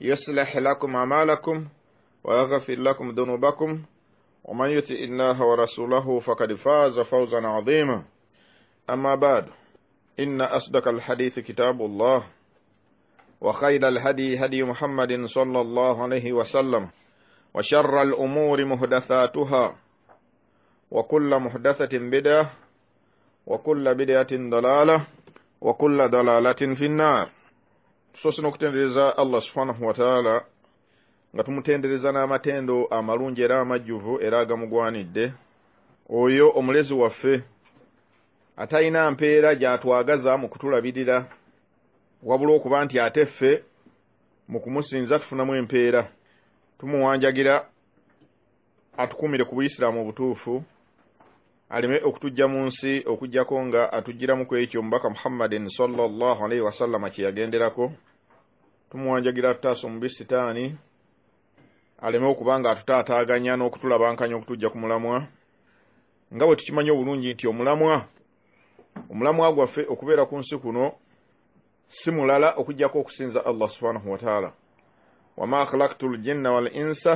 يصلح لكم أعمالكم ويغفر لكم ذنوبكم ومن يطع الله ورسوله فقد فاز فوزا عظيما أما بعد إن أصدق الحديث كتاب الله وخير الهدي هدي محمد صلى الله عليه وسلم وشر الأمور محدثاتها وكل محدثة بدعة وكل بدعة ضلالة وكل ضلالة في النار tusoose n'okutendereza allah subhanahu wataala nga tumutendereza n'amatendo amalungi era amajjuvu era agamugwanidde oyo omulezi waffe atalina mpeera gyatwagaza mu kutulabirira wabula okuba nti ate ffe mu kumusinza tufunamu empeera tumuwanjagira atukuumire ku buyisiraamu obutuufu aleme okutujja mu nsi okujjako nga atugiramu ku ekyo mubaka muhammadin salllah alaihi wasallama kye yagenderako tumuwanjagira tutaasa omubisi taani aleme okuba nga atutaataaganya n'okutulabankanya okutujja ku mulamwa nga bwe tukimanya obulungi nti omulamwa omulamwa gwaffe okubeera ku nsi kuno si mulala okujjako okusinza allah subhanahu wataala wama khalaktu ljinna wal insa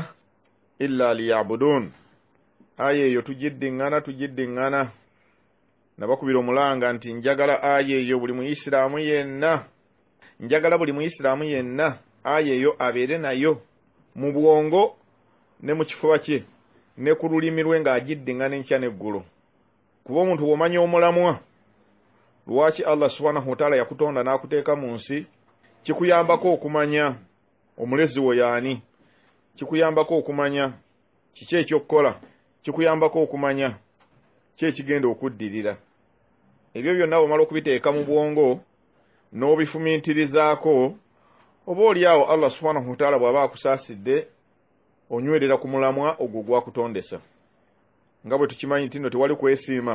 illa liyabuduun aya eyo tugiddiŋŋana tugiddiŋŋana nabakubira omulanga nti njagala aya eyo buli muisiraamu yenna njagala buli muisiraamu yenna aya eyo abeere nayo mu bwongo ne mu kifuba kye ne ku lulimi lwe ng'agiddiŋŋana enkya n'eggulu kuba omuntu bw'omanya omulamwa lwaki allah subhanahu wataala yakutonda n'akuteeka mu nsi kikuyambako okumanya omulezi wo yaani kikuyambako okumanya kiki ekyokukola kikuyambako okumanya kyekigenda okuddirira ebyo byonna bwomala okubiteeka mu bwongo n'obifumintirizaako oba oli awo allah subhanahu wataala bw'aba akusaasidde onywerera ku mulamwa ogwo gwakutondesa nga bwe tukimanyi nti nno tewali kwesiima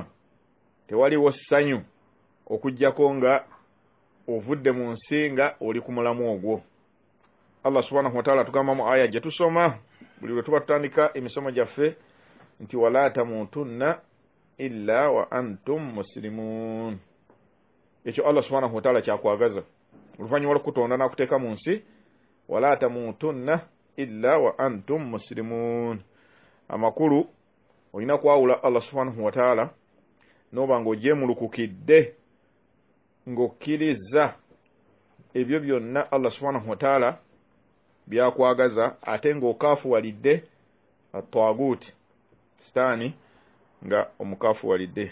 tewaliwo ssanyu okugyako nga ovudde mu nsi nga oli ku mulamu ogwo allah subhanahu wataala atugambamu aya gye tusoma buli lwe tuba tutandika emisomo gyaffe nti wala tamutunna illa wa antum muslimun ekyo allah subhanahu wataala kyakwagaza oluvannyuma lwokutonda nakuteeka mu nsi wala tamutunna illa wa antum muslimun amakulu olina kwawula allah subhanahu wataala noba nga ojeemulukukidde ng'okkiriza ebyo byonna allah subhanahu wataala byakwagaza ate ng'okaafuwalidde atwaguuti sitaani nga omukafuwalidde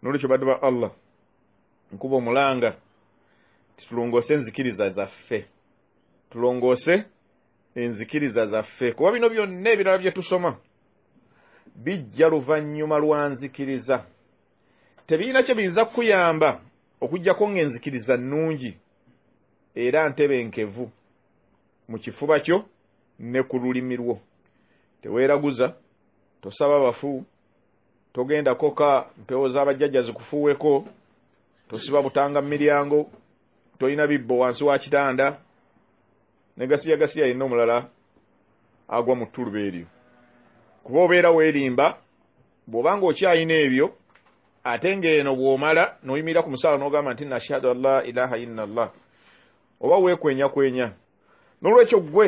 n'olwekyo badde ba allah nkuba omulanga titulongoose enzikiriza zaffe tulongoose enzikiriza zaffe kuba bino byonna ebirala bye tusoma bijja luvannyuma lwa nzikiriza tebirina kye biyinza kukuyamba okugyako ng'enzikiriza nnungi era ntebenkevu mu kifuba kyo ne ku lulimi lwo teweeraguza tosaba bafu togenda koka mpewo z'abajjajja zikufuweko tosiba butanga miryango tolina bibbo wansi wa kitanda ne gasiya gasiya yenna omulala agwa mu ttuluba eryo kuba obeera weerimba bw'obanga okyayina ebyo ate ng'eno bw'omala n'oyimirira ku musaala n'ogamba nti nashhadu an la ilaha ina allah oba weekwenya kwenya n'olwekyo gwe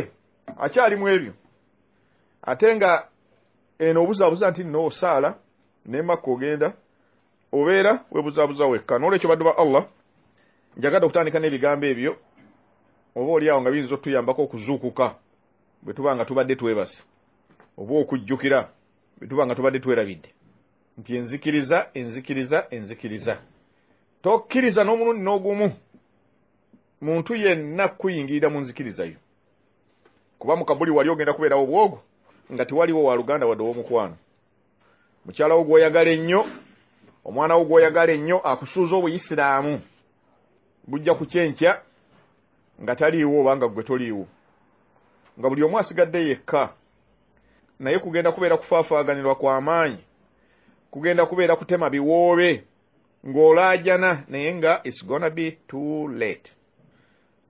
akyalimu ebyo ate nga eno obuzaabuza nti nno osaala nemakka ogenda obeera webuzaabuza wekka noolwekyo badde ba allah njagadde okutandika n'ebigambo ebyo oba oliawo nga biyinza otuyambako okuzuukuka bwe tuba nga tubadde twebase oba okujjukira bwe tuba nga tubadde twerabidde nti enzikiriza enzikiriza enzikiriza tokkiriza n'omulundi n'ogumu muntu yenna kuyingirira mu nzikirizayo kuba mu kabuli wali ogenda kubeerawo obwogo nga tiwaliwo waluganda wadde ow'omukwano mukyala wo gw'oyagala ennyo omwana wo gw'oyagala ennyo akusuuza obuyisiraamu bujja kukyenkya nga taliiwo obanga ggwe toliiwo nga buli omu asigadde yekka naye kugenda kubeera kufaafaaganirwa kwa maanyi kugenda kubeera kutema biwoobe ng'olaajana naye nga its gonna be too late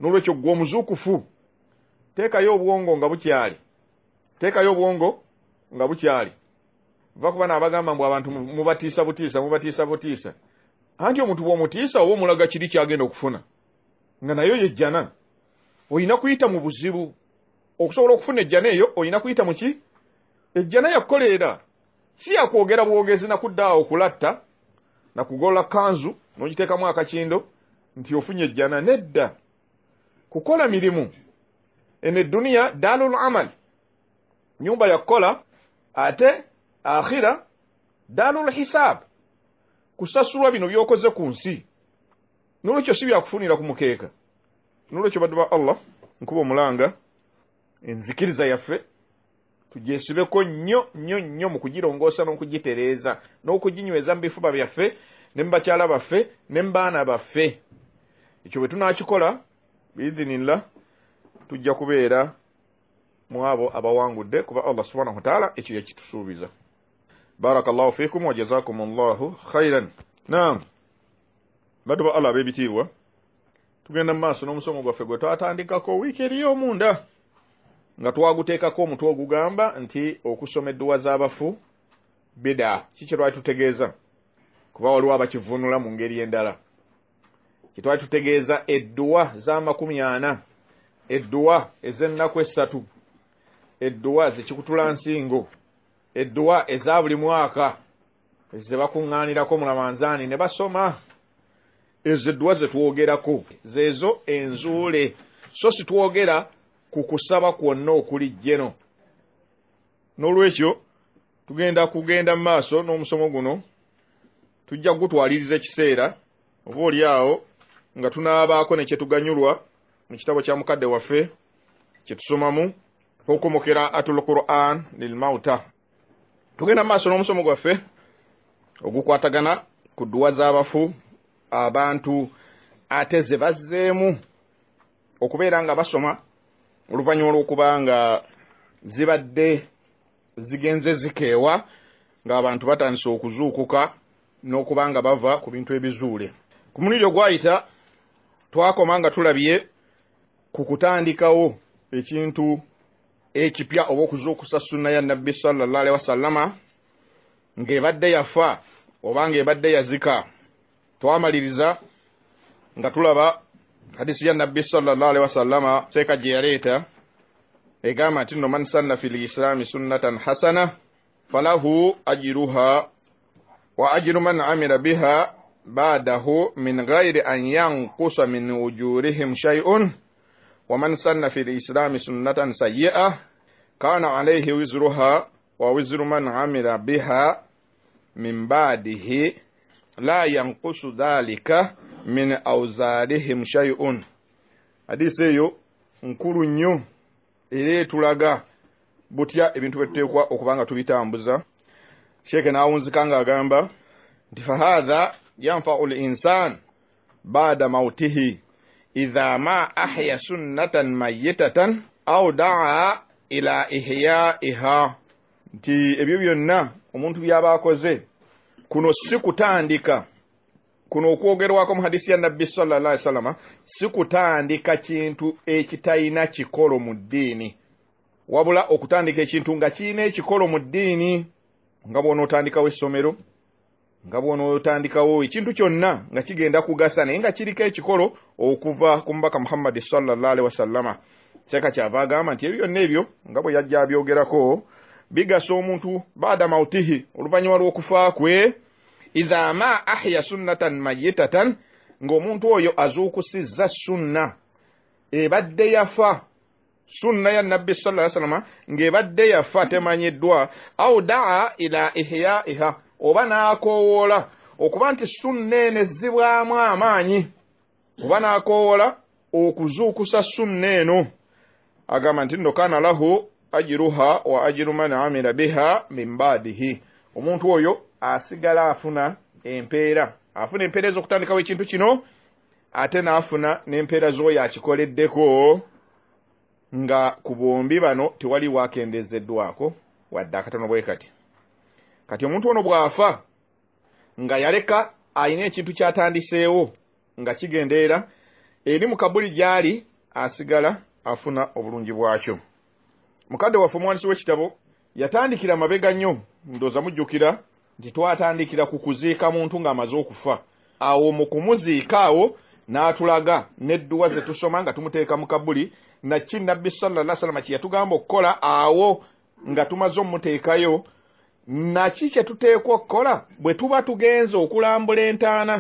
n'olwekyo ggwe omuzuukufu teekayo obwongo nga bukyali teekayo obwongo nga bukyali vakuba naabagamba mbu abantu mubatiisa butiisa mubatiisa butiisa anti omuntu bwomutiisa oba omulaga kiri kyagenda okufuna nga nayo yejjana olina kuyita mu buzibu okusobola okufuna ejjana eyo olina kuyita muki ejjana yakukoleera si yakwogera bwogezi nakudda awo kulatta nakugola kanzu n'ogiteekamu akakindo nti ofunye ejjana nedda kukola mirimu eno edduniya daalul amali nyumba yakukola ate akhira dalul hisab kusasulwa bino byokoze ku nsi nolwekyo si byakufunira ku mukeeka nolwekyo baduba allah nkuba omulanga enzikiriza yaffe tugyesibeko nnyo nnyo nnyo mu kugirongoosa n'okugitereeza n'okuginyweza mu bifuba byaffe ne mu bakyala baffe ne mu baana baffe ekyo bwe tunakikola biidhinillah tujja kubeera mu abo abawangudde kuba allah subhanahu wataala ekyo yakitusuubiza barakallahu fikum wajazakum llahu khairan naam baddu ba allah ab'ebitiibwa tugenda mu maaso n'omusomo gwaffe gwe twatandikako wiiki eriyo omunda nga twaguteekako omutwe ogugamba nti okusoma edduwa z'abafu bida kiki lwali tutegeeza kuba waliwo abakivunula mu ngeri endala kyetwali tutegeeza edduwa z'amakumi ana edduwa ez'ennaku essatu edduwa zekikutula nsingo edduwa eza buli mwaka zebakuŋŋaanirako mulamanzaani ne basoma ezo edduwa zetwogerako zeezo enzuule so situwogera ku kusaba kwonna okuli jjeno n'olwekyo tugenda kugenda mu maaso n'omusomo guno tujja kugutwaliriza ekiseera oba oli awo nga tunaabaako ne kyetuganyulwa mu kitabo kya mukadde waffe kye tusomamu okumukira atul quran lil mauta tugenda mumaaso n'omusomo gwaffe ogukwatagana ku dduwa z'abafu abantu ate ze bazzeemu okubeera nga basoma oluvannyuma lw'okuba nga zibadde zigenze zikeewa ng'abantu batandise okuzuukuka n'okuba nga bava ku bintu ebizuule ku muliro gwayita twakoma nga tulabye ku kutandikawo ekintu e cipiya o woku jo ku sa sunnaya nabbi sallallah alahi wasallama nge baddeya fa o ɓa nge baddeya zika to amaliriza nga tulaba hadisiya nabbi sallallah alahi wasallama se ka jeyareta e gamati no man sanna fi lislami sunnatan hasana falahu ajiruha wa ajiru man amira biha badahu min gayri an yankusa min ujurihim shay un wa man sanna fi lislami sunnatan sayi'a kana alayhi wizruha wa wizru man amila biha min ba'dihi la yanqusu dhalika min awzarihim shay'un hadisi eyo nkulu nnyo era etulaga butya ebintu betuteekwa okubanga tubitambuza sheeke n'awunzika ng'agamba nti fahatha yanfau linsan bada mautihi idha ma ahya sunnatan mayitatan au daa ila ihya iha nti ebyo byonna omuntu byaba akoze kuno si kutandika kuno okwogerwako mu hadisi ya nabbi salalahi salama si kutandika kintu ekitalina kikolo mu ddiini wabula okutandika ekintu nga kirina ekikolo mu ddiini nga bwonootandikawo essomero nga bwonootandikawo ekintu kyonna nga kigenda kugasa naye nga kiriko ekikolo okuva ku mubaka muhammadi salalahi wasalama seeka kyava agamba nti ebyo byonna ebyo nga bwe yajja abyogerako bigasa omuntu baada mautihi oluvannyuma lw'okufa kwe iha ma ahya sunnatan mayitatan ng'omuntu oyo azuukusizza sunna ebadde yafa sunna ya nabbi sallaw salama ng'ebadde yafa temanyiddwa au daa ila ihyaiha oba n'akoowoola okuba nti sunna eno ezzibwamu amaanyi oba n'akoowoola okuzuukusa sunna eno agamba nti nno kaana lahu ajiruha wa ajiru man amira biha minbaadihi omuntu oyo asigala afuna empeera afuna empeera ez'okutandikawo ekintu kino ate n'afuna n'empeera z'oyo akikoleddeko nga ku bombi bano tewali waakendezeddwako wadde akatono bwe kati kati omuntu ono bw'afa nga yaleka ayina ekintu kyatandiseewo nga kigendeera eri mu kabuli gy'ali asigala afuna obulungi bwakyo mukadde waffe omwandisi w'ekitabo yatandikira mabega nnyo ndooza mujjukira nti twatandikira ku kuziika muntu ng'amaze okufa awo mu kumuziika awo n'atulaga nedduwa ze tusoma nga tumuteeka mu kabuli naki nabbi salalah salama kye yatugamba okukola awo nga tumaze omumuteekayo naki kye tuteekwa okukola bwe tuba tugenze okulambula entaana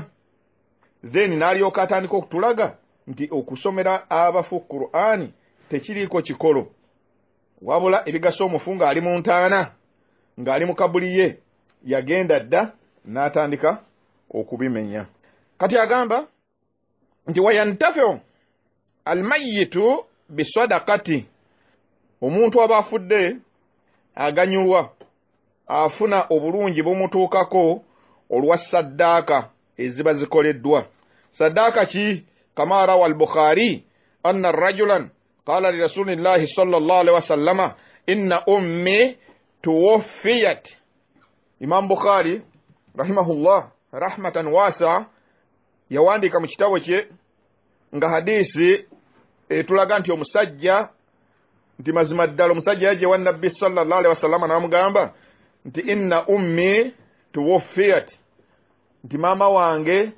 then n'alyoka atandika okutulaga nti okusomera abafu kuruani tekiriiko kikolo wabula ebigasa omufu ng'ali mu ntaana ng'ali mu kabuli ye yagenda dda n'atandika okubimenya kati agamba nti wayantafu almayitu bisadakati omuntu aba afudde aganyulwa afuna obulungi bumutuukako olwa saddaaka eziba zikoleddwa saddaaka ki كما روى البخاري أن الرجلا قال لرسول الله صلى الله عليه وسلم إن أمي توفيت إمام بخاري رحمه الله رحمة واسعة yawandika mu kitabo kye nga hadisi etulaga nti omusajja nti mazima ddala omusajja yaje wa nabbi sallallahu alaihi wasallama n'amugamba nti inna ummi tuwufiyat nti maama wange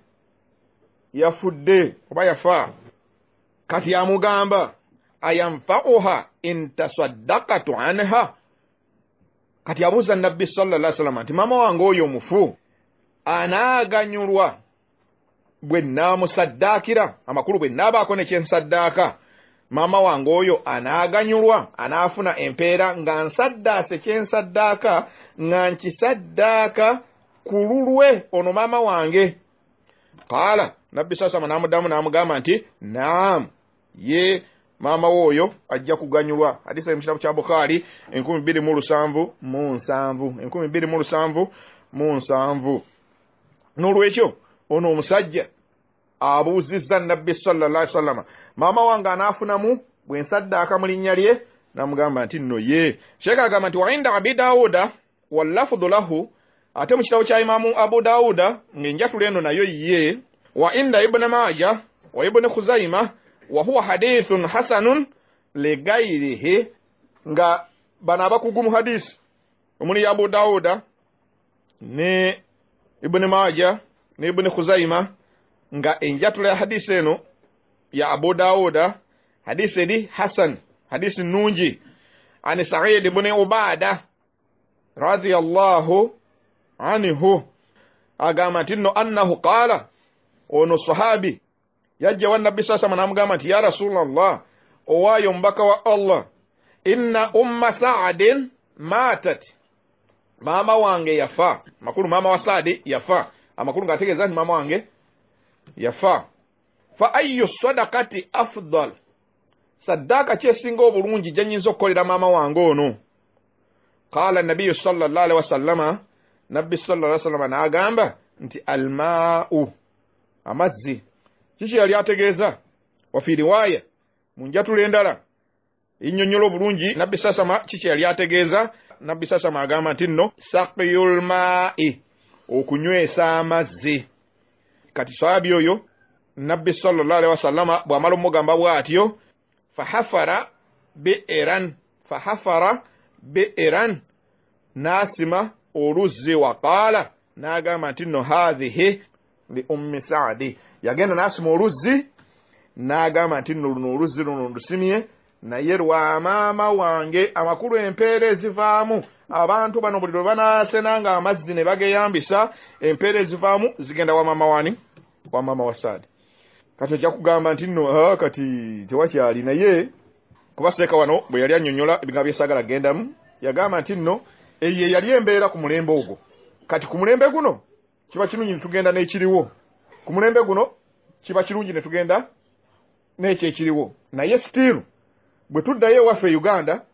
yafudde oba yafa kati amugamba ayanfauha intasaddakatu anha kati abuuza nabbi salalah salama nti mama wange oyo mufu anaaganyulwa bwe naamusaddaakira amakulu bwe naabaako nekyensaddaaka maama wange oyo anaaganyulwa anaafuna empeera nga nsaddaase kyensaddaaka nga nkisaddaaka ku lulwe ono maama wange qaala nabbi saa sama n'amuddamu n'amugamba nti naamu ye maama we oyo ajja kuganyulwa hadisa eri mu kitabu kya bukaari enkumi bbiri mu lusanvu mu nsanvu enkumi bbiri mu lusanvu mu nsanvu n'olwekyo ono omusajja abuuzizza nabbi salallahi sallama maama wange anaafunamu bwe nsaddaaka mu linnya lye n'amugamba nti nno ye sheeka agamba nti wa inda abi dawuda wallafudu lahu ate mu kitabo kya imaamu abu dawuda ng'enjatula eno nayo ye wa inda ibn maja wa ibuni khuzaima wa huwa hadithun hasanun ligairihi nga bano abakugu mu hadisi omuli abu dawuda ne ibuni maja ne ibuni khuzaima nga enjatula ya hadisi eno ya abu dawuda hadisi eri hasan hadisi nungi an said ibuni ubada radiyallahu anihu agamba nti nno annahu qaala ono sahabi yajja wannabbi saa sama namugamba nti ya rasulllah owaayo omubaka wa allah inna umma saadin maatat maama wange yafa amakulu maama wa saadi yafa amakulu ngaategeeza nti maama wange yafa fa ayu sadakati afdal saddaaka kyesinga obulungi gyenyinza okukolera maama wange ono qaala nabiyu sallallah alihi wasallama nabbi sala ali sallama n'agamba nti almaau amazzi kiki yali ategeeza wafi riwaaya mu njatula endala innyonnyola obulungi nabbi sasama kiki yali ategeeza nabbi sasama agamba nti nno sakiyul maai okunywesa amazzi kati saabi oyo nabbi salla alihi wasallama bw'amala omugamba bw'atyo fahafara bi'iran fahafara bi'iran n'asima oluzzi waqaala n'agamba nti nno hathihi li ummi saadi yagenda n'asima oluzzi n'agamba nti nno luno oluzzi luno ndusimye naye lwa maama wange amakulu empeera ezivaamu abantu bano buli lwe banaasena nga amazzi ne bageyambisa empeera ezivaamu zigenda wa maama wani wa maama wa saadi kati ojja kugamba nti nno kati tewakyali naye kuba seeka wano bwe yali annyonnyola ebigambo byesaagala genda mu yagamba nti nno eyo yali embeera ku mulembe ogwo kati ku mulembe guno kiba kirungi netugenda n'ekiriwo ku mulembe guno kiba kirungi netugenda n'ekyo ekiriwo naye sitiiru bwe tuddayo ewaffe e uganda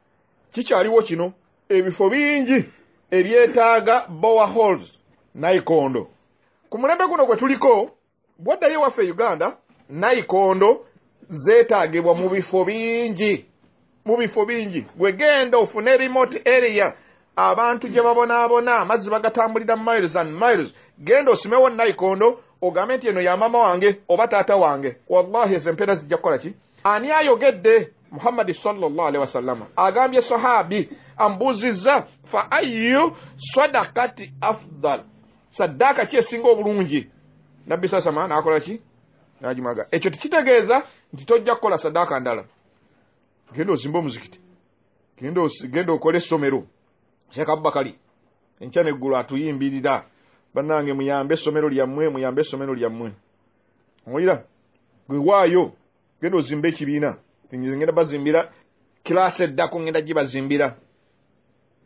kikyaliwo kino ebifo bingi ebyetaaga bowerholls nayikondo ku mulembe guno gwe tuliko bwaddayo ewaffe e uganda nayikondo zeetaagibwa mu bifo bingi mu bifo bingi gwegenda ofune remote area abantu gye babonaabona amazzi bagatambulira miles and miles genda osimewo nayikondo ogambe nti eno yamama wange oba taata wange wallahi ezo empeera zijja kukola ki ani ayogedde muhammadi salllah alihi wasallama agambye sahabi ambuuzizza fa ayu sadakati afdal saddaaka ki esinga obulungi nabbi sasama nakola ki nagimaga ekyo tekitegeeza nti tojja kukola saddaaka ndala genda ozimba omuzikiti genda okola essomero Sheikh Abubakari enkya neggulu atuyimbirira bannange muyambe essomero lyammwe muyambe essomero lyammwe owulira gwewaayo genda ozimba ekibiina ngenda bazimbira kiraasi eddako ngenda gibazimbira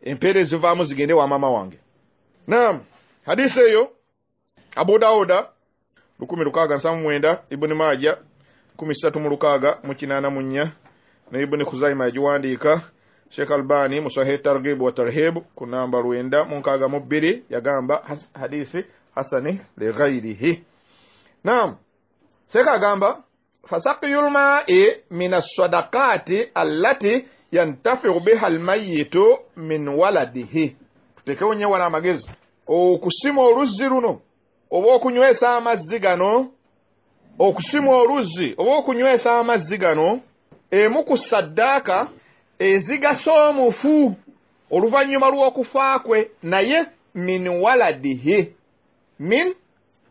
empeera ezivaamu zigende wa maama wange naam hadisi eyo abudawuda lukumi lukaaga nsamu mwenda ibuni maaja kumi ssatu mu lukaaga mu kinaana mu nnya ne ibuni kuzayima yagiwandiika sheikh albani musahih targibu wa tarhibu ku namba lwenda munkaaga mu bbiri yagamba hadisi hasani ligairihi nam sheikh agamba fasakiyu lmai min assadakati allati yantafiu biha almayitu min waladihi tutekewo nye wana amagezi okusima oluzzi luno oba okunywesa amazzi gano okusima oluzzi oba okunywesa amazzi gano emu ku saddaaka ezigasa omufu oluvannyuma lw'okufa kwe naye min waladihi min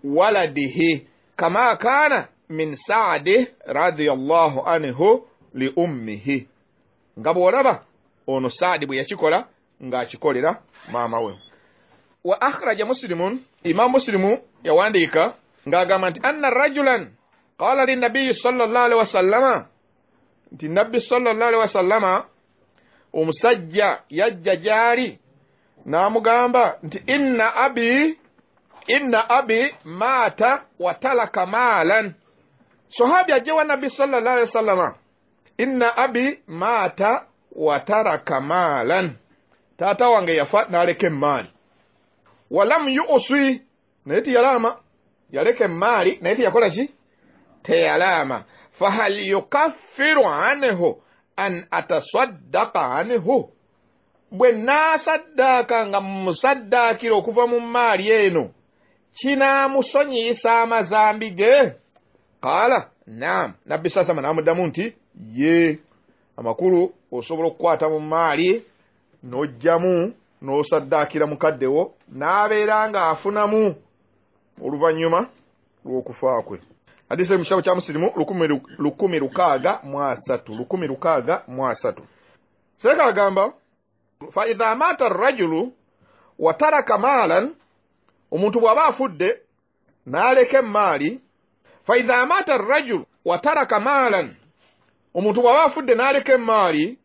waladihi kama kana min saadi radiallahu anhu li ummihi nga bw'olaba ono saadi bwe yakikola ng'akikolera maama we wa akhraja muslimun imaamu muslimu yawandiika ng'agamba nti anna rajulan qala linabiyi sallallahu alihi wasallama nti nabbi salllah alihi wasallama omusajja yajja gy'ali n'amugamba nti inna abi inna abi maata watalaka maalan sahabi ajje wa nabbi sallallahu alaihi wasallama inna abi maata wataraka maalan taata wange yafa n'aleka emmaali walamu yuusi naye tiyalaama yaleka emmaali naye tiyakola ki teyalaama fahal yukaffiru anhu an ataswaddaka anhu bwe naasaddaaka nga mumusaddaakira okuva mu maali eno kinaamusonyiyisa amazambi ge kaala naam nabbi sasama n'amuddamu nti ye amakulu osobola okukwata mu maali n'ojjamu n'osaddaakira mukaddewo n'abeera ng'afunamu oluvannyuma lw'okufa kwe hadisi mu kitabu kya musilimu lukumi lukaaga mu asatu lukumi lukaaga mu asatu seeka agamba fa idha maata arrajulu wataraka maalan omuntu bw'aba afudde n'aleka emmaali fa idha maata arrajulu wataraka maalan omuntu bw'aba afudde n'aleka emmaali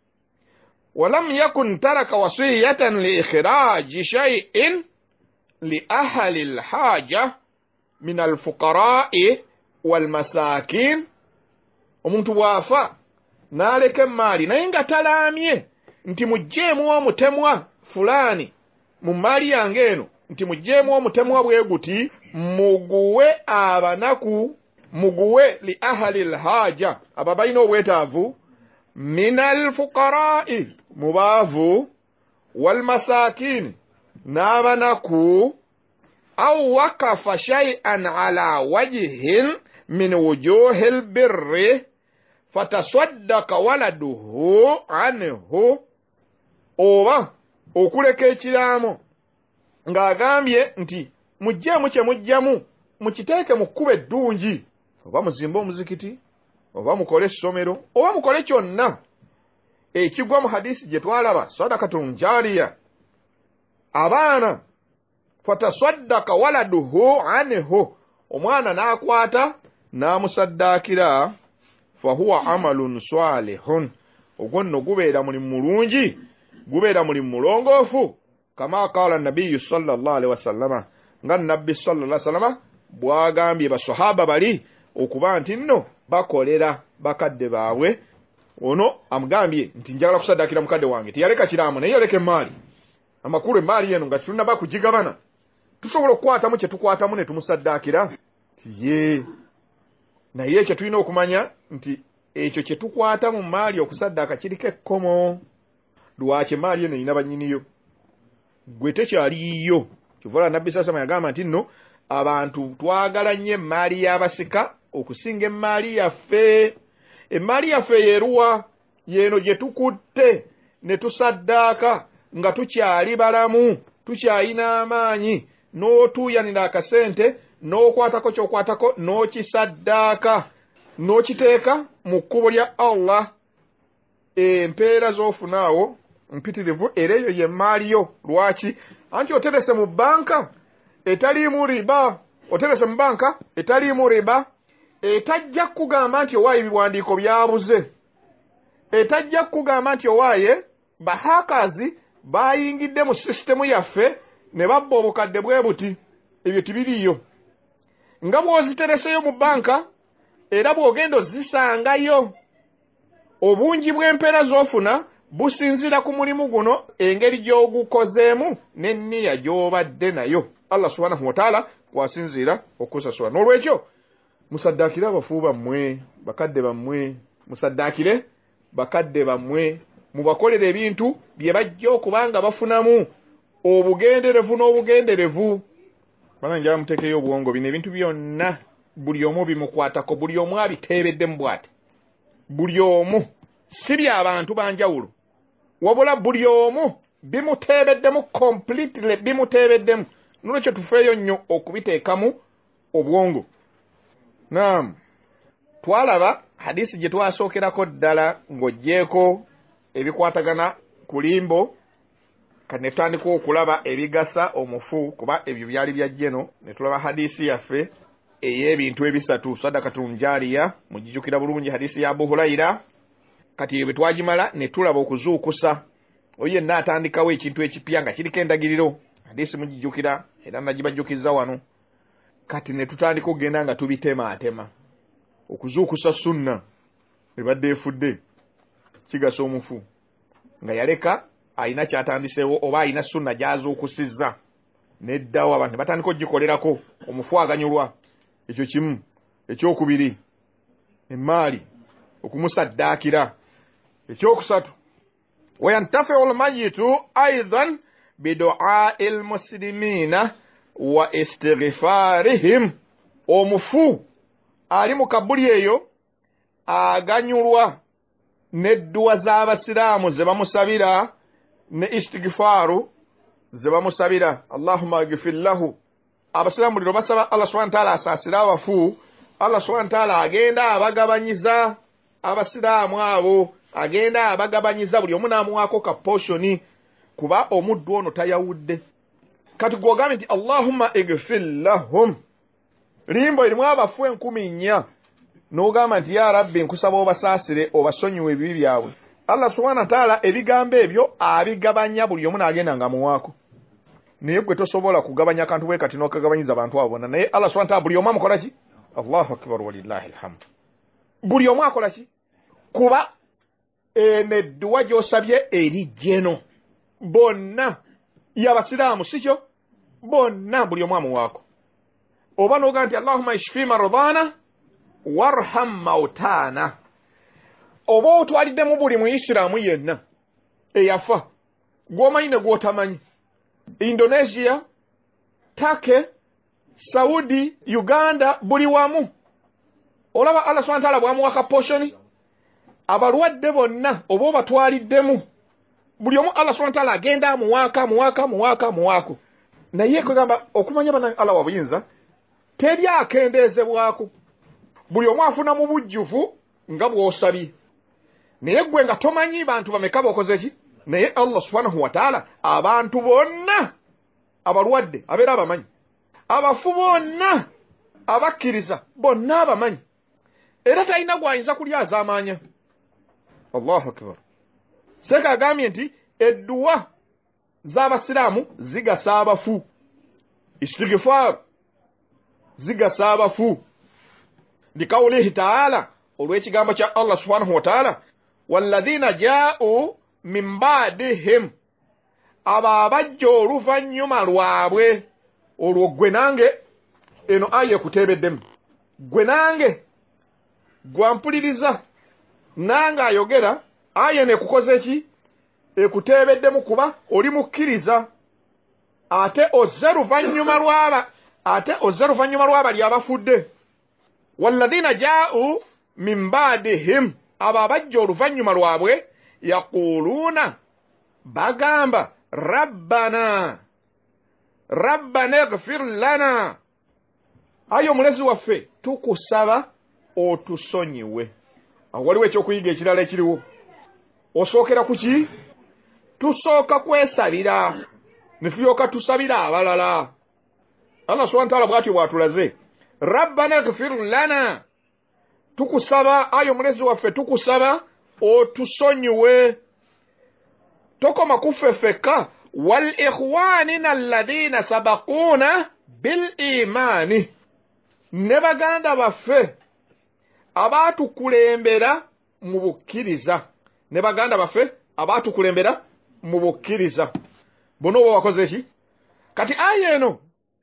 walam yakun taraka wasiyatan liikhiraji shaiin liahali lhaja min alfuqarai walmasakin omuntu bw'afa n'aleka emaali naye nga talaamye nti mujjeemu omutemwa fulaani mu maali yange eno nti mujjeemu omutemwa bwe guti muguwe abanaku muguwe li ahali lhaaja aba balina obwetaavu min alfuqaraa'i mu baavu walmasaakini n'abanaku au wakafa shay'an ala wajihin min wujuhil birri fataswaddaka waladuhu anhu oba okuleka ekiraamo ng'agambye nti mujjeemu kye mujjamu mukiteeke mu kkuba eddungi oba muzimbe omuzikiti oba mukole essomero oba mukole kyonna ekigwa mu hadisi gye twalaba sadakatu njaliya abaana fataswaddaka waladuhu anihu omwana n'akwata n'amusaddaakira fahuwa amalun salihun ogwo nno gubeera mulimu mulungi gubeera mulimu mulongoofu kama qaala nabiyu salllahalihi wasallama nga nabbi salalai salama bwagambye basahaba bali okuba nti nno bakolera bakadde baabwe ono amugambye nti njagala kusaddaakira mukadde wange tiyaleka kiraamu naye yaleka emaali amakulu emaali eno nga tulinaba kugigabana tusobola okukwatamu kyetukwatamu netumusaddaakira tiye naye ekyo tulina okumanya nti ekyo kye tukwata mu maali okusaddaaka kiriko ekkomo lwaki emaali eno erina bannyiniyo gwe tekyaliyiyo kivula nabbi sasama yagamba nti nno abantu twagala nnyo emaali y'abasika okusinga emaali yaffe emaali yaffe yeeruwa yeeno gye tukutte ne tusaddaaka nga tukyali balamu tukyayina amaanyi n'otuuyanira akasente n'okwatako ky'okwatako n'okisaddaaka n'okiteeka mu kkubo lya allah empeera z'ofunaawo mpitirivu era eyo ye maali yo lwaki anti oterese mu bbanka etaliimu riba oterese mu bbanka etaliimu riba etajja kukugamba nti owaaye ebiwandiiko byabuze etajja kukugamba nti owaaye bahakazi baayingidde mu sisitemu yaffe ne babba obukadde bwe buti ebyo tibiriiyo nga bw'oziteresayo mu bbanka era bw'ogenda ozisangayo obungi bw'empeera z'ofuna businziira ku mulimu guno engeri gy'ogukozeemu n'enniya gy'obadde nayo allah subhanahu wataala kwasinziira okusasula n'olwekyo musaddaakire abafuu bammwe bakadde bammwe musaddaakire bakadde bammwe mubakolera ebintu bye bajja okuba nga bafunamu obugenderevu n'obugenderevu kubanga njala muteekeyo obuwongo bino ebintu byonna buli omu bimukwatako buli omu abiteebeddemu bwati buli omu si by abantu banjawulo wabula buli omu bimuteebeddemu completely bimuteebeddemu nolwekyo tufeeyo nnyo okubiteekamu obwongo naamu twalaba hadisi gye twasookerako ddala ng'oggyeeko ebikwatagana ku limbo kanetandika okulaba ebigasa omufu kuba ebyo byali bya jeno ne tulaba hadiisi yaffe ey'ebintu ebisatu sadakatunjaliya mugijukira bulungi hadiisi ya abuhulaira kati eyo bwetwagimala ne tulaba okuzuukusa oyo yenna atandikawo ekintu ekipya nga kiriko endagiriro hadiisi mugijukira era nagibajukiza wano kati ne tutandika okugenda nga tubitematema okuzuukusa sunna ebadde efudde kigasa omufu nga yaleka ayina kyatandisewo oba ayina sunna gyazuukusizza neddawo abantu ne batandika ogikolerako omufu aganyulwa ekyo kimu ekyokubiri emaali okumusaddaakira ekyokusatu wayantafiu lmayitu aidan biduai lmusilimiina wa istigifaarihim omufu ali mu kabuli eyo aganyulwa n'edduwa z'abasiraamu ze bamusabira ne istigifaaru ze bamusabira allahuma gifir lahu abasiraamu liro basaba allah subhana taala asaasire abafu allah subhana taala agenda abagabanyiza abasiraamu abo agenda abagabanyiza buli omu naamuwaako ka poshoni kuba omuddu ono tayawudde kati gwogambye nti allahuma igfir lahum limbo erimu abafu enkumi nnya n'ogamba nti ya rabbi nkusaba obasaasire obasonyiwa ebibi byabwe allah subhana wataala ebigambo ebyo abigabanya buli omu n'agenda nga muwaako naye gwe tosobola kugabanya kantu bwekati n'okagabanyiza abantu abo bonna naye allah subhana taala buli omu amukola ki allahu akbar walillahi lhamdu buli omu akola ki kuba eno edduwa gy'osabye erijjeno bonna yabasiraamu si kyo bonna buli omu amuwaako oba nogaa nti allahuma ishfi mardana warham mautana oba otwaliddemu buli muisiraamu yenna eyafa gwomanyi ne gwotamanyi indonesia take saudi uganda buli wamu olaba allah subana taala bwamuwaka poshoni abalwadde bonna oba obatwaliddemu buli omu allah subana taala agenda amuwaaka amuwaaka amuwaaka amuwaako naye kwegamba okumanya bana allah wabuyinza teri akendeezebwako buli omu afuna mu bujjuvu nga bw'osabye naye gwe nga tomanyi bantu bameka bokoze ki naye allah subhanahu wataala abantu bonna abalwadde abeera abamanyi abafu bonna abakkiriza bonna abamanyi era talina gwayinza kulya azamanya allahu akbar seeka agambye nti edduwa z'abasiraamu zigasa abafu istigifar zigasa abafu likaulihi taala olw'ekigambo kya allah subhanahu wataala walladhina jau minbaadihim abo abajja oluvannyuma lwabwe olwo gwe nange eno aya ekuteebeddemu gwe nange gwampuliriza nange ayogera aya nekukoze ki ekuteebeddemu kuba oli mukkiriza ate ozze luvannyuma lwaba ate ozze luvannyuma lwabali abafudde walladhina jau min baadihim abo abajja oluvannyuma lwabwe yakuluuna bagamba rabbana rabbana egfir lana ayi omulezi waffe tukusaba otusonyiwe awo waliwo ekyokuyiga ekirala ekiriwo osookera ku ki tusooka kwesabira ne tulyoka tusabira abalala allah subhana taala bw'atyo bw'atulaze rabbana egfir lana tukusaba ayi omulezi waffe tukusaba otusonyiwe tokoma kuffe ffekka wal ikhwanina alladhina sabakuuna bil imaani ne baganda baffe abaatukulembera mu bukkiriza ne baganda baffe abaatukulembera mu bukkiriza bona oba wakoze eki kati ayi eno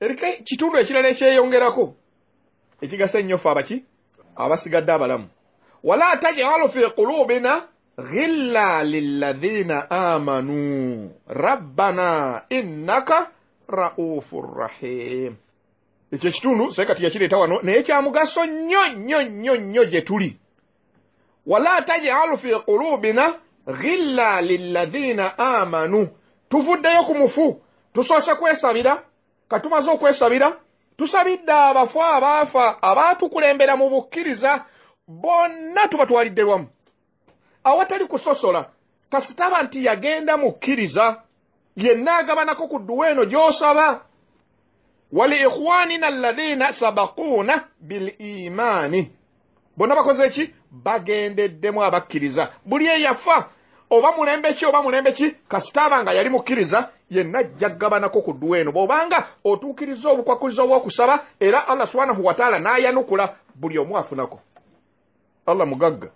erike kitundu ekirala ekyeyongerako ekigasa ennyo ffe abaki abasigadde abalamu wala tajalu fi kulubina ghilla liladhina amanu rabbana innaka raufu rrahim ekyo ekitundu sekati yakireeta wano naye kyamugaso nnyo nnyo nnyo nnyo gye tuli wala tajalu fi kulubina ghilla liladhina amanu tuvuddeyo ku mufu tusoose kwesabira katumaze okwesabira tusabidde abafu abaafa abaatukulembera mu bukkiriza bonna tubatwalidde wamu awatali kusosola kasitaba nti yagenda mukkiriza yenna agabanako ku dduwa eno gy'osaba wali ikhwanina alladhiina sabakuuna biliimaani bonna bakoze eki bagendeddemu abakkiriza buli eyafa oba mulembe ki oba mulembe ki kasitaba nga yali mukkiriza yenna jjaggabanako ku ddwa eno bw'obanga otuukiriza obukwakulizo obw'okusaba era allah subhanahu wataala n'ayanukula buli omu afunako allah mugagga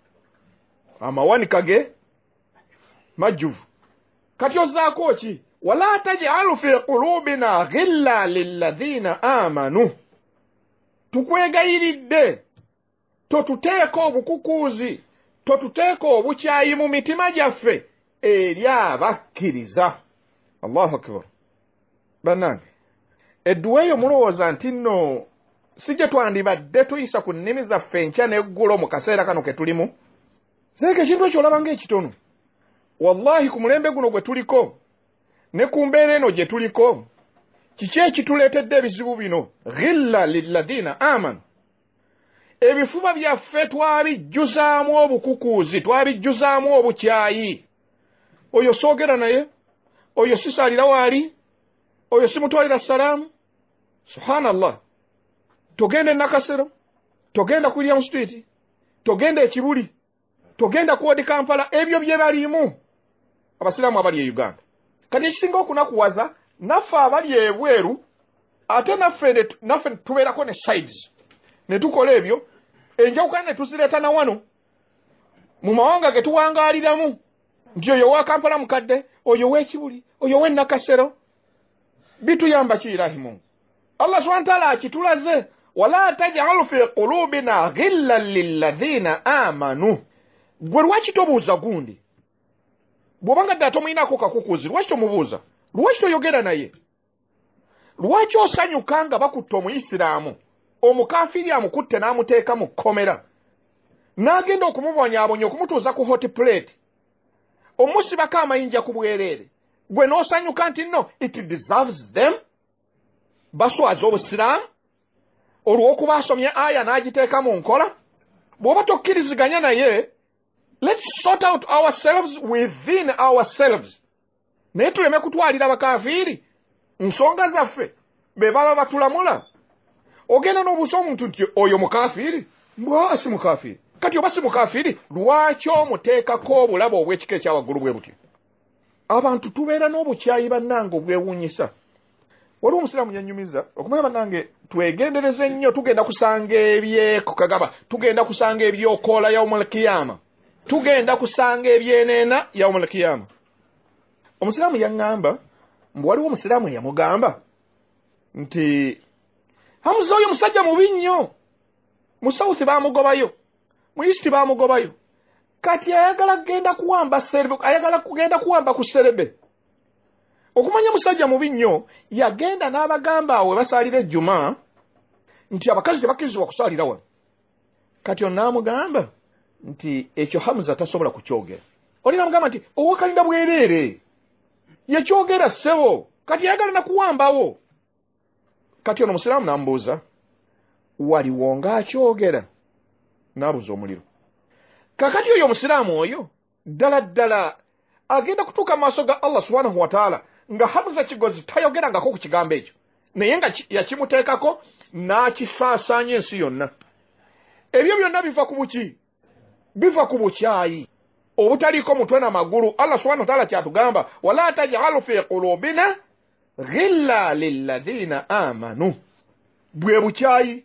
amawanika ge majjuvu kati ozaako ki wala tajalu fi qulubina ghilla lilathina amanu tukwegayiridde totuteeka obukukuuzi totuteeka obukyayi mu mitima gyaffe eri abakkiriza allahu akbar bannange edduwa eyo mulowooza nti nno si gye twandibadde tuyisa ku nnimi zaffe nkya n'eggulo mu kaseera kano ke tulimu zeeka ekintu ekyo olaba ngaekitono wallahi ku mulembe guno gwe tuliko ne ku mbeera eno gye tuliko kiki ekituleetedde ebizibu bino ghilla liladiina amanu ebifuba byaffe twabijjuzaamu obukukuuzi twabijjuzaamu obukyayi oyo soogera naye oyo sisalira waali oyo simutwalira salaamu subhanallah togenda enakasero togenda kuirya mustriiti togenda ekibuli togenda kuodi kampala ebyo byebaliimu abasiraamu abali e uganda kati ekisinga okunakuwaza naffe abali ebweru ate naffe naffe tubeerako ne sides ne tukola ebyo enjawukana ne tuzireeta na wano mu mawanga getuwangaaliramu nti oyo wa kampala mukadde oyo w'ekibuli oyo wenakasero bituyamba kiirahimu allah subana taala akitulaze wala tajalu fi kulubina ghillan lilazina amanu gwe lwaki tobuuza gundi bwoba nga ddala tomwinako kakukuzi lwaki tomubuuza lwaki toyogera naye lwaki osanyuka nga bakutta omuisiraamu omukafiri amukutte n'amuteeka mu kkomera n'agenda okumubonyaabonya okumutuuza ku hot plate omusibako amayinja ku bwereere gwe n'osanyuka nti no it deserves them baswaza obusiraamu olw'okuba asomya aya n'agiteeka mu nkola bw'oba tokkiriziganya naye let's sort out ourselves within ourselves naye tuleme kutwalira bakaviiri nsonga zaffe be baba batulamula ogenda n'obuusa omuntu nti oyo mukafiiri mbwaa si mukafiiri kati oba si mukafiiri lwaki omuteekako obulaba obw'ekika ekyawaggulu bwe butyo abantu tubeera n'obukyayi bannange obwewuunyisa waliwo omusiraamu yanyumiza okumanya bannange twegendereze nnyo tugenda kusanga ebyekukagaba tugenda kusanga ebyokoola yaumulakiyama tugenda kusanga ebyeneena yaumulakiyama omusiraamu yaŋŋamba mbu waliwo omusiraamu eyamugamba nti hamuzaoyo musajja mubi nnyo mu sawuthi baamugobayo mu isiti baamugobayo kati ayagala kugenda kuwamba serebe ayagala kugenda kuwamba ku serebe okumanya musajja mubi nnyo yagenda n'abagamba awo webasaalira ejjuma nti abakazi tebakkirizibwa kusaalira wano kati onaamugamba nti ekyo hamuza tasobola kukyogera olinamugamba nti owakalinda bwereere yekyogera ssebo kati yayagala nakuwambawo kati ono omusiraamu n'amubuuza waliwo ng'akyogera n'abuuza omuliro kakati oyo omusiraamu oyo ddala ddala agenda kutuuka mu maaso ga allah subhanahu wataala nga hamuza kigozi tayogerangako ku kigambo ekyo naye nga yakimuteekako n'akisaasaanya ensi yonna ebyo byonna biva ku buki biva ku bukyayi obutaliiko mutwe namagulu allah subhana wataala kyatugamba wala tajalu fi kulubina ghilla liladhina amanu bwe bukyayi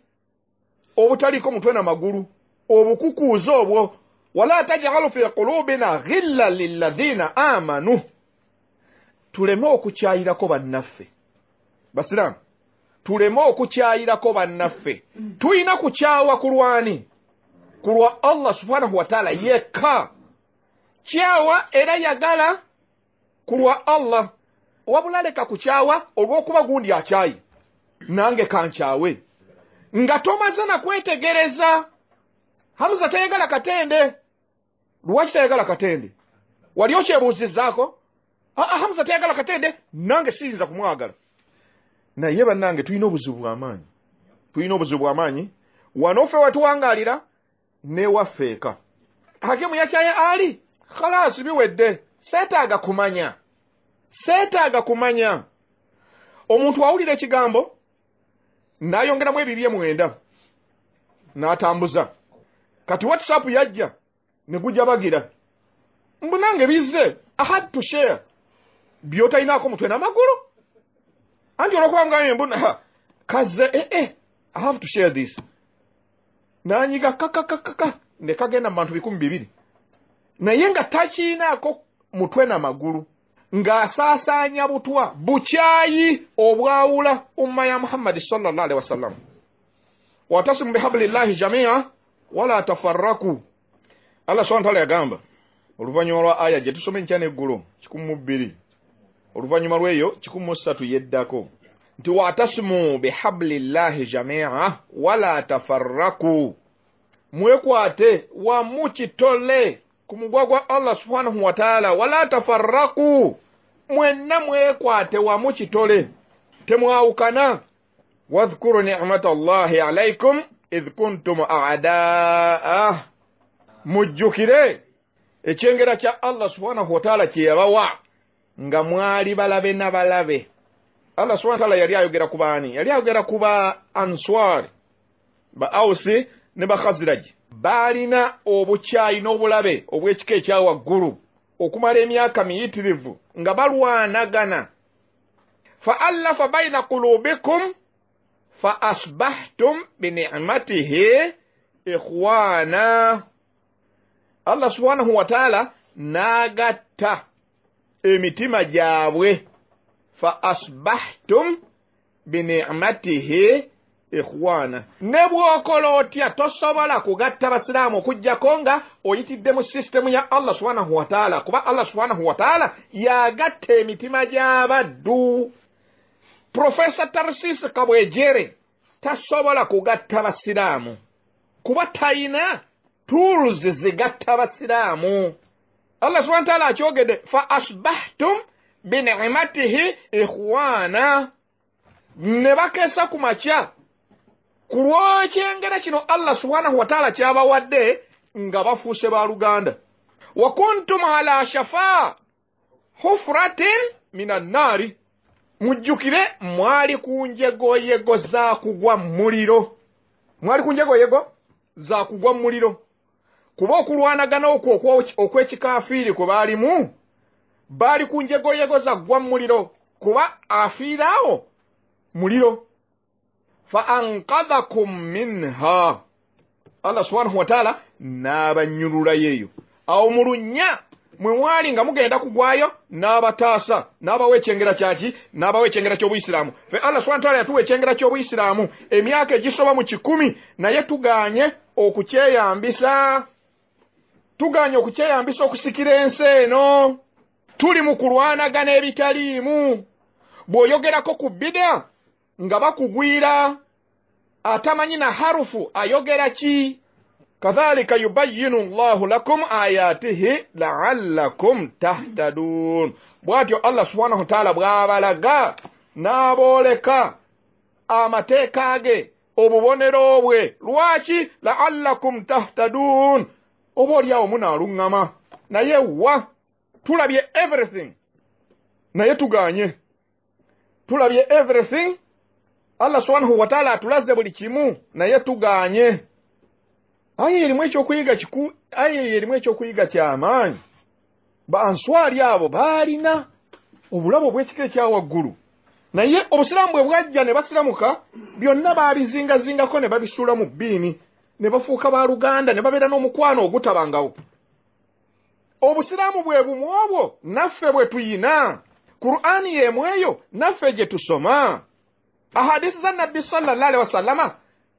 obutaliiko mutwe namagulu obukukuuza obwo wala tajalu fi kulubina ghilla liladhina amanu tuleme okukyayirako bannaffe basiramu tuleme okukyayirako bannaffe tulina kukyawa kulwani ku lwa allah subhanahu wataala yekka kyawa era yagala ku lwa allah wabulaleka kukyawa olw'okuba gundi akyayi nange kankyawe nga tomaze nakwetegereza hamuza teyagala katende lwaki tayagala katende wali okyebuuzizaako aa hamusa tayagala katende nange siyinza kumwagala naye bannange tulina obuzibu bwamaanyi tulina obuzibu bwamaanyi wanoofe watuwangaalira newaffe eka hakimu yakyaye ali khalaasi biwedde seetaaga kumanya seetaaga kumanya omuntu wawulira ekigambo n'ayongeramu ebibye mwenda n'atambuza kati whatsapp yajja negujabagira mbunange bize ahad to share byotalinako mutwe namagulu anti olwokuba ngambuna kaze ee eh, eh, ihave to share this nanyiga kakakakaka nekagenda mu bantu bikumi bibiri naye nga takiinaako mutwe namagulu ng'asaasaanya butwa bukyayi obwawula umma ya muhammadi sallallah alehi wasallam watasimu bihabulillahi jamia wala tafaraku allah swantala yagamba oluvannyuma lwa aya gye tusome nkya neggulo kikumubiri oluvannyuma lweyo kikumu ssatu yeddako nti waatasimu bihabulillahi jamia wala tafarraku mwekwate wamu kitole ku mugwa gwa allah subhanahu wataala wala tafarraku mwenna mwekwate wamu kitole temwawukana wadhkuru nicmata allahi alaikum ih kuntum adaa mujjukire ekyengera kya allah subhanahu wataala kye yabawa nga mwali balabe na balabe allah subhana taala yali ayogera ku baani yali ayogera ku ba answar ba ausi ne bakhaziragi baalina obukyayi n'obulabe obw'ekika ekya waggulu okumala emyaka miyitirivu nga balwanagana fa allafa baina kulubikum fa asbahtum binicmatihi ikhwana allah subhanahu wataala n'agatta emitima gyabwe fa asbahtum binicmatihi ikhwana ne bw'okola otya tosobola kugatta basiraamu okugjako nga oyitidde mu sisitemu ya allah subhanahu wataala kuba allah subhanahu wataala yagatta emitima gy'abaddu profesa tarsis kabwejere tasobola kugatta basiraamu kuba tayina tuluzi zigatta basiraamu allah subhana taala akyogedde fa asbahtum binicimatihi ikhwana ne bakesa ku makya ku lwekyengera kino allah subhanahu wataala kyabawadde nga bafuuse baluganda wa kuntum ala shafa hufratin min annaari mujjukire mwali ku njegoyego za kugwa mmuliro mwali ku njegoyego za kugwa mmuliro kuba okulwanagana okwo okw'ekikaafiiri kwe baalimu baali ku njegoyego zaggwa muliro kuba afiiraawo muliro fa ankadhakum minha allah subhanahu wataala n'abanyululayoeyo awo mu lunnya mwe mwali nga mugenda kugwayo n'abataasa n'abawa ekyengera kyaki n'abawa ekyengera ky'obuisiraamu fe allah subhana taala yatuwa ekyengera ky'obuisiraamu emyaka egisoba mu kikumi naye tuganye okukyeyambisa tuganye okukyeyambisa okusikira ensi eno tuli mu kulwanagana ebitaliimu bw'oyogerako ku bida nga bakugwira atamanyi na harufu ayogera ki kadhalika yubayinu llahu lakum ayatihi laallakum tahtadun bw'atyo allah subhanahu wataala bw'abalaga n'abooleka amateeka ge obubonero bwe lwaki laallakum tahtadun oba oli awo munaaluŋŋama naye wa tulabye everything naye tuganye tulabye everything allah subhanahu wataala atulaze buli kimu naye tuganye aye erimu ekyokuyiga kiku aye erimu ekyokuyiga kyamaanyi banswali abo baalina obulabu obwekika ekyawaggulu naye obusiraamu bwe bwajja ne basiramuka byonna baabizingazingako ne babisuula mu bbiini ne bafuuka baluganda ne babeera n'omukwano ogutabangawo obusiraamu bwe bumu obwo naffe bwe tuyina kuruani y'emu eyo naffe gye tusoma ahadisi za nabbi salallah alehi wasallama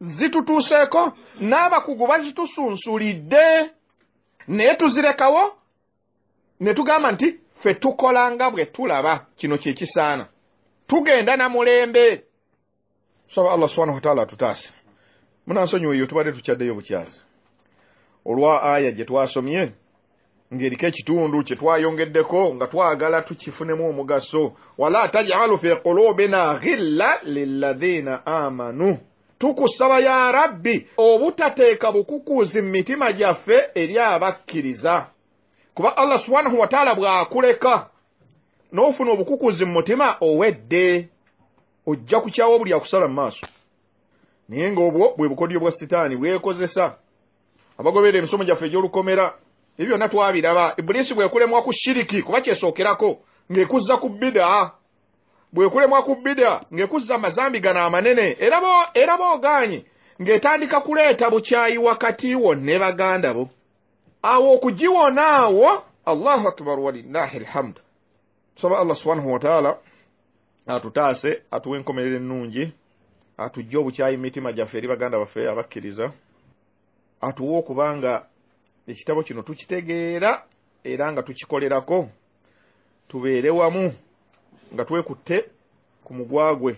zitutuuseeko n'abakugu bazitusunsulidde naye tuzirekawo ne tugamba nti ffe tukolanga bwe tulaba kino kye kisaana tugenda na mulembe sobe allah subhanahu wataala atutaase munansonyi weyo tubadde tukyaddeyo bukyasa olwa aya gye twasomye ng'eriko ekitundu kye twayongeddeko nga twagala tukifunemu omugaso wala tajalu fi kulubina ghilla lilathina amanu tukusaba ya rabbi obutateeka bukukuzi mu mitima gyaffe eri abakkiriza kuba allah subhanahu wataala bw'akuleka n'ofuna obukukuzi mu mutima owedde ojja kukyawo buli akusala mu maaso naye ng'obwo bwe bukodyo bwa sitaani bwekozesa abagoberera emisomo gyaffe egy'olukomera ebyo byonna twabiraba ibulisi bwekulemwa ku shiriki kuba kyesookerako ng'ekuzza ku bida bwekulemwa ku bida ng'ekuzza mazambi gano amanene era boogaanyi ng'etandika kuleeta bukyayi wakati wonna baganda bo awo okugiwona awo allahu akbar walillahi alhamdu tusaba allah subhanahu wataala atutaase atuwa enkomerero ennungi atujje obukyayi mitima gyaffe eri baganda baffe abakkiriza atuwe okubanga ekitabo kino tukitegeera era nga tukikolerako tubeere wamu nga twekutte ku mugwagwe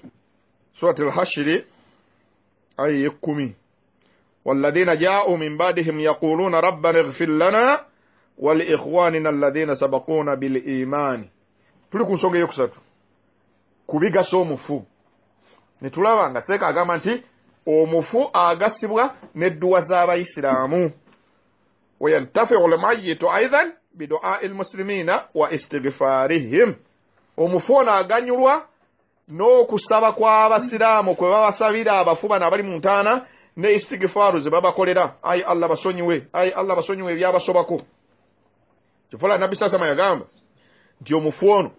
surat al hashiri aya yekkumi waladina jau min badihim yaquluna rabbana ighfir lana wali ikhwanina aladina sabakuna bil imaani tuli ku nsonga eyokusatu kubigaso omufu netulaba nga seeka agamba nti omufu agasibwa nedduwa z'abaisiraamu wayantafiu lmayitu aidan biduai lmusilimiina wa istigifaarihim omufu ono aganyulwa n'okusaba kw'abasiraamu kwe babasabira abafu bano abali mu ntaana ne istigifaaru ze babakolera ayi allah basonyiwe ayi allah basonyiwe ebyabasobako kifula nabbi saasama yagamba nti omufu ono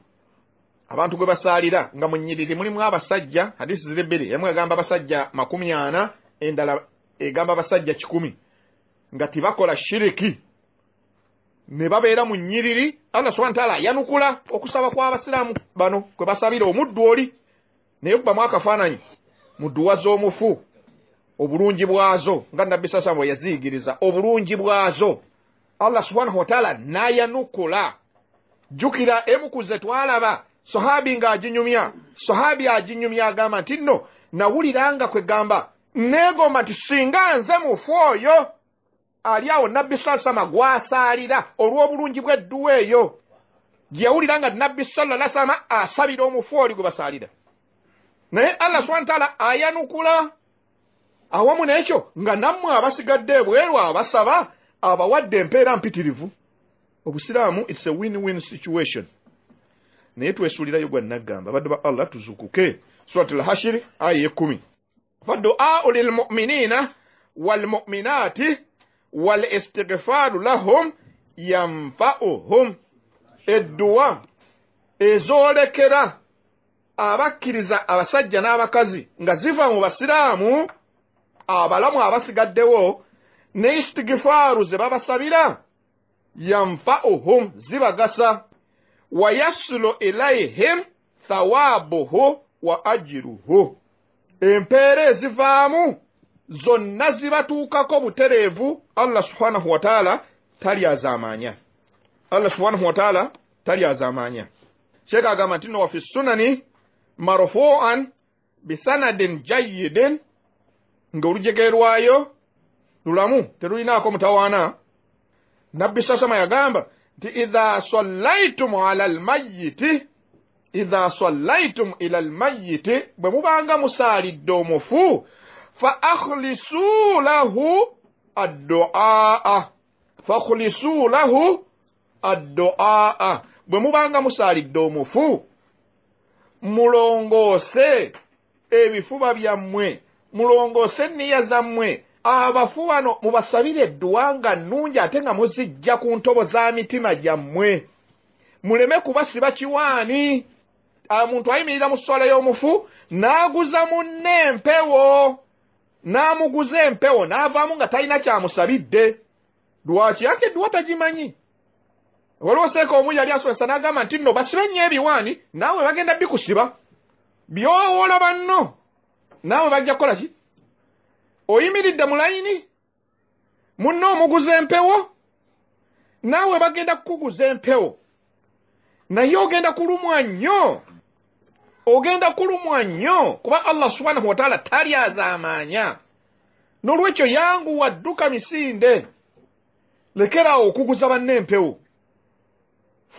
abantu gwe basaalira nga mu nnyiriri mulimu abasajja hadisi ziri bbiri emu egamba abasajja makumi ana endala egamba abasajja kikumi nga tibakola shiriki ne babeera mu nnyiriri allah subhana taala ayanukula okusaba kw'abasiraamu bano kwe basabira omuddu oli naye kubamu akafaananyi mu dduwa z'omufu obulungi bwazo nga nabbi saa sama bwe yaziyigiriza obulungi bwazo allah subhanahu wataala n'ayanukula jjukira emukuze twalaba sohabi ng'aginyumya sohabi aginyumya agamba nti nno nawuliranga kwegamba neegomba nti singa nze mufu oyo ali awo nabbi salasalama gwasaalira olw'obulungi bw'edduwa eyo gyeyawuliranga nabbi salasalama asabira omufu oli gwe basaalira naye allah subana taala ayanukula awamu n'ekyo nga nammwe abasigadde ebweru abasaba abawadde empeera mpitirivu obusiraamu its a win win situation naye twesuulirayo gwa naggamba abaddu ba allah tuzukuke surat al hashir aya ekumi faduau lilmuminina walmuminaati walistigifaaru lahum yanfauhum edduwa ezoolekera abakkiriza abasajja n'abakazi nga ziva mu basiraamu abalamu abasigaddewo ne istigifaaru ze babasabira yanfauhum zibagasa wayasulo elaihim thawaabuhu wa ajiruhu empeera ezivaamu zonna zibatuukako butereevu allah subhanahu wataala tali azamanya allah subhanahu wataala tali azamanya sheeka agamba nti nowa fi sunani marfuan bisanadin jayidin ng'olujegeerwayo lulamu terulinaako mutawaana nabbi sasama yagamba ti idha sallaitum ala almayyiti idha sallaitum ila almayyiti bwe mubanga musaalidde omufu fa akhlisuu lahu adduaa fakhlisuu lahu adduaa bwe mubanga musaalidde omufu mulongoose ebifuba byammwe mulongoose enniya zammwe abafu bano mubasabire edduwanga nnungi ate nga muzijja ku ntobo z'emitima gyammwe muleme kubasiba kiwaani omuntu ayimirira mu ssola y'omufu n'aguza munne empewo n'amuguza empewo n'avaamu nga talina kyamusabidde lwaki ati edduwa tagimanyi waliwo seeka omu yali asomesa n'agamba nti nno basibe nnyo ebiwaani naawe bagenda bikusiba byowoola banno naawe bajja kukola ki oyimiridde mu layini munna omuguza empewo naawe bagenda kukuguza empewo naye ogenda kulumwa nnyo ogenda kulumwa nnyo kuba allah subhanahu wataala talyazaamaanya n'olwekyo yangu wadduka misinde lekeraawo okuguza banne empewo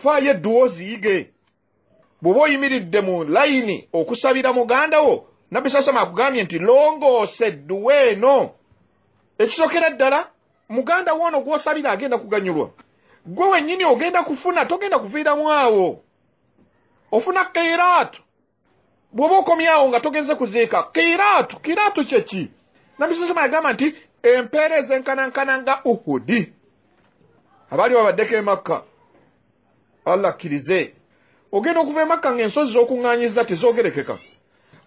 faayo edduwoziyige bw'oba oyimiridde mu layini okusabira muganda wo nabbi saa salama akugambye nti longooseddwa eno ekisokera ddala muganda woono gwosabira agenda kuganyulwa gwe wennyini ogenda kufuna togenda kuviiramu awo ofuna kiraato bw'oba okomyawo nga togenze kuziika kiraato kiraato kyeki nabbi saa salama yagamba nti empeera ezenkanankana nga uhudi abaali babaddeko emakka allah kkirize ogenda okuva emakka ng'ensozi z'okuŋŋaanyiza tezoogerekeka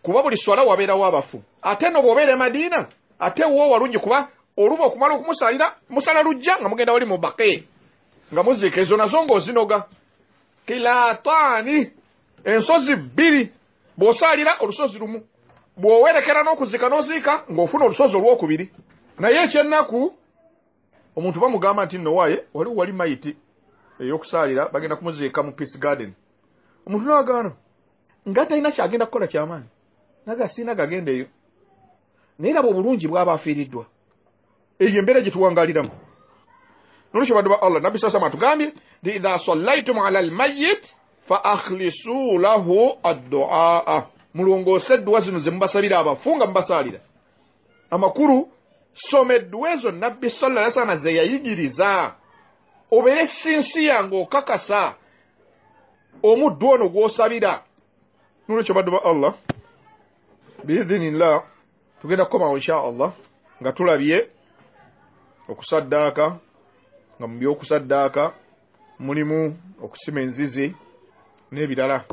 kuba buli swala wabeerawo abafu ate no bwobeere madiina ate wo walungi kuba oluba okumala okumusalira musala lujja nga mugenda wali mu bake nga muziika ezo nazo ngaozinoga kilatani ensozi bbiri bw'osaalira olusozi lumu bw'owerekera n'okuzika n'oziika ng'ofuna olusozi olwokubiri naye ekyennaku omuntu bamugamba nti nowaaye wali wali mayiti ey'okusaalira bagenda kumuziika mu peace garden omuntu n'agaana nga talina kyagenda kukola kyamaanyi nagasiina gagendeyo naye raba obulungi bwabaafiiriddwa eyo embeera gye tuwangaliramu nolwekyo baddu ba allah nabbi saa salama atugambye nti idha sallaitum ala almayit fa akhlisu lahu adduaa mulongoose edduwa zino ze mubasabira abafu nga mubasaalira amakulu soma edduwa ezo nabbi sala ali salama ze yayigiriza obeere sinsi yange okakasa omuddu ono gw'osabira nolwekyo baddu ba allah biidhinillah tugenda kukomawo insha allah nga tulabye okusaddaaka nga mu byokusaddaaka mulimu okusima enzizi n'ebirala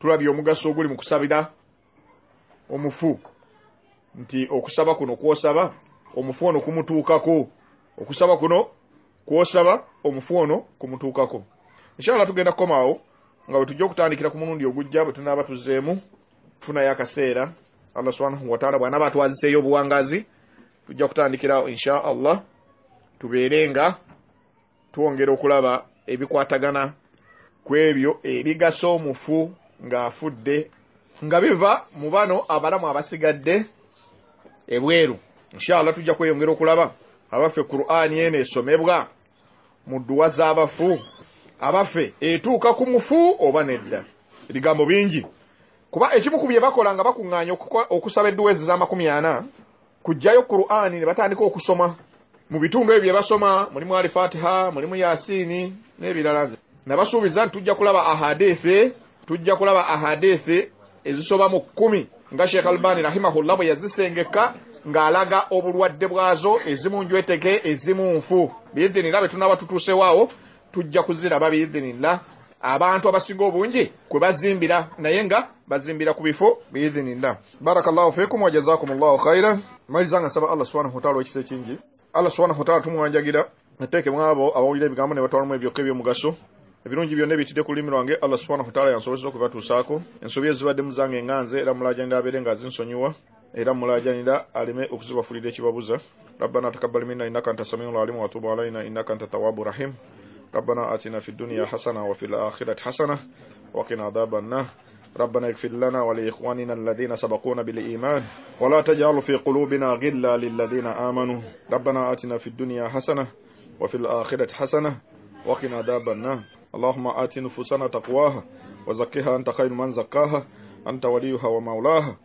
tulabye omugaso oguli mu kusabira omufu nti okusaba kuno kwosaba omufu ono kumutuukako okusaba kuno kwosaba omufu ono kumutuukako inshaallah tugenda kukomawo nga bwe tujja okutandikira ku mulundi ogujja bwe tunaaba tuzeemu funayo akaseera allah subhanahu wataala bwanaba atwaziseeyo obuwangazi tujja kutandikira insha allah tubeere nga twongera okulaba ebikwatagana ku ebyo ebigasa omufu ng'afudde nga biva mu bano abalamu abasigadde ebweru inshaallah tujja kweyongera okulaba abaffe kuruani eno esomebwa mu dduwa z'abafu abaffe etuuka ku mufu oba nedda ebigambo bingi kuba ekimu ku bye bakola nga bakuŋŋaanya okusaba edduweezi z'amakumi ana kujjayo kuruani ne batandika okusoma mu bitundu ebyo bye basoma mulimu alifatiha mulimu yasiini n'ebirala nze nabasuubiza nti tujja kulaba ahadiisi tujja kulaba ahadiisi ezisoba mu kkumi nga sheekh albani rahimahullah bwe yazisengeka ng'alaga obulwadde bwazo ezimu njweteke ezimu nfu biidhinillah bwe tunaba tutuusewaawo tujja kuziraba biidhinillah abantu abasinga obungi kwe bazimbira naye nga bazimbira ku bifo biidhinillah barakallahu fikum wajazakumullahu khairan nga nsaba allah subhanahu wataala ekisa ekingi allah subhanahu wataala tumuwanjagira nateekemu abo abawulira ebigambo ne batwalamu ebyokka eby'omugaso ebirungi byonna bitidde ku lulimi lwange allah subhanahu wataala yansobozesa okubatuusaako ensobi ezibaddemu zange nga era mulajanira abeere nga azinsonyiwa era mulajanira aleme okuzibafulira ekibabuza rabbana takabbal minna innaka anta samiul alimu watubu alaina innaka anta tawabu rahimu ربنا آتنا في الدنيا حسنة وفي الآخرة حسنة وقنا عذاب النار ربنا اغفر لنا ولإخواننا الذين سبقونا بالإيمان ولا تجعل في قلوبنا غلا للذين آمنوا ربنا آتنا في الدنيا حسنة وفي الآخرة حسنة وقنا عذاب النار اللهم آت نفوسنا تقواها وزكها أنت خير من زكاها أنت وليها ومولاها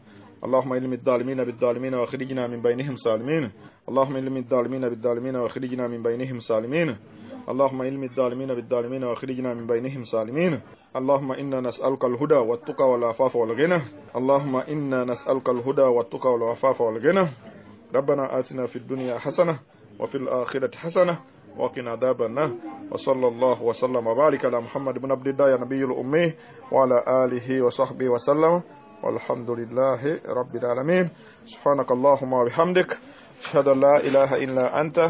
اللهم إلم الظالمين بالظالمين واخرجنا من بينهم سالمين اللهم إلم الظالمين بالظالمين واخرجنا من بينهم سالمين اللهم علم الظالمين بالظالمين واخرجنا من بينهم سالمين اللهم إنا نسألك الهدى والتقى والعفاف والغنى اللهم إنا نسألك الهدى والتقى والعفاف والغنى ربنا آتنا في الدنيا حسنة وفي الآخرة حسنة وقنا عذاب النار وصلى الله وسلم وبارك على محمد بن عبد الله نبي الأمي وعلى آله وصحبه وسلم والحمد لله رب العالمين سبحانك اللهم وبحمدك أشهد أن لا إله إلا أنت